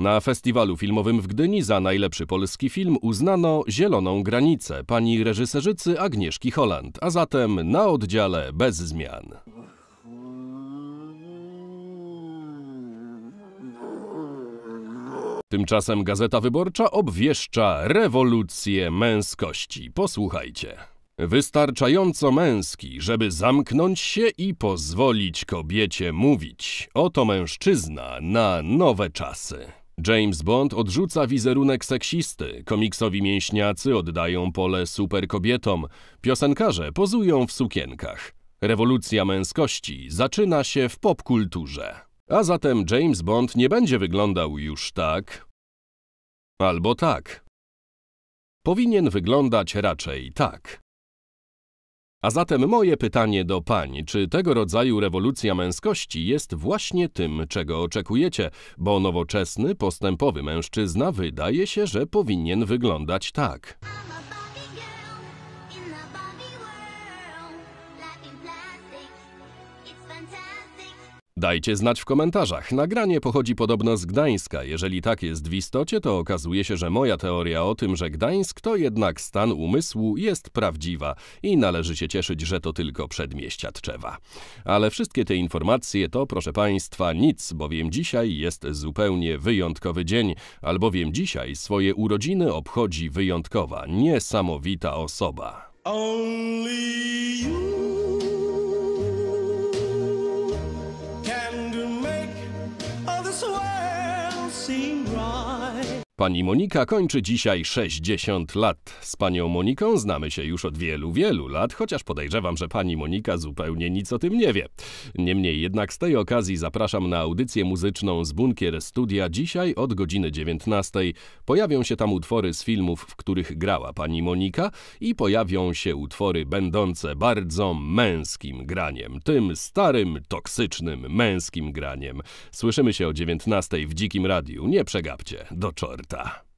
Na festiwalu filmowym w Gdyni za najlepszy polski film uznano Zieloną Granicę pani reżyserzycy Agnieszki Holland, a zatem na oddziale bez zmian. Tymczasem Gazeta Wyborcza obwieszcza rewolucję męskości. Posłuchajcie. Wystarczająco męski, żeby zamknąć się i pozwolić kobiecie mówić. Oto mężczyzna na nowe czasy. James Bond odrzuca wizerunek seksisty, komiksowi mięśniacy oddają pole superkobietom, piosenkarze pozują w sukienkach. Rewolucja męskości zaczyna się w popkulturze. A zatem James Bond nie będzie wyglądał już tak albo tak. Powinien wyglądać raczej tak. A zatem moje pytanie do pań, czy tego rodzaju rewolucja męskości jest właśnie tym, czego oczekujecie, bo nowoczesny, postępowy mężczyzna wydaje się, że powinien wyglądać tak. Dajcie znać w komentarzach. Nagranie pochodzi podobno z Gdańska. Jeżeli tak jest w istocie, to okazuje się, że moja teoria o tym, że Gdańsk to jednak stan umysłu jest prawdziwa i należy się cieszyć, że to tylko przedmieścia Tczewa. Ale wszystkie te informacje to, proszę Państwa, nic, bowiem dzisiaj jest zupełnie wyjątkowy dzień, albowiem dzisiaj swoje urodziny obchodzi wyjątkowa, niesamowita osoba. Only you. seem right. Pani Monika kończy dzisiaj 60 lat. Z panią Moniką znamy się już od wielu, wielu lat, chociaż podejrzewam, że pani Monika zupełnie nic o tym nie wie. Niemniej jednak z tej okazji zapraszam na audycję muzyczną z Bunkier Studia dzisiaj od godziny 19. Pojawią się tam utwory z filmów, w których grała pani Monika i pojawią się utwory będące bardzo męskim graniem. Tym starym, toksycznym, męskim graniem. Słyszymy się o 19 w Dzikim Radiu. Nie przegapcie. Do czort. черта.